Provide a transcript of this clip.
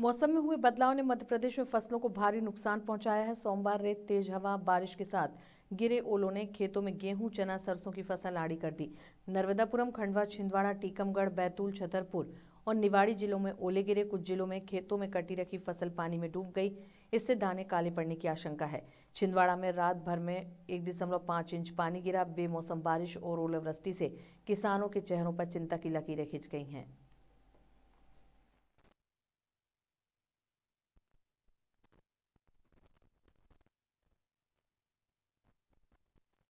मौसम में हुए बदलाव ने मध्य प्रदेश में फसलों को भारी नुकसान पहुंचाया है सोमवार रेत तेज हवा बारिश के साथ गिरे ओलों ने खेतों में गेहूं चना सरसों की फसल आड़ी कर दी नर्मदापुरम खंडवा छिंदवाड़ा टीकमगढ़ बैतूल छतरपुर और निवाड़ी जिलों में ओले गिरे कुछ जिलों में खेतों में कटी रखी फसल पानी में डूब गई इससे दाने काले पड़ने की आशंका है छिंदवाड़ा में रात भर में एक दशमलव पांच इंच पानी गिरा बेमौसम बारिश और ओलावृष्टि से किसानों के चेहरों पर चिंता की लकीरें खिंच गई हैं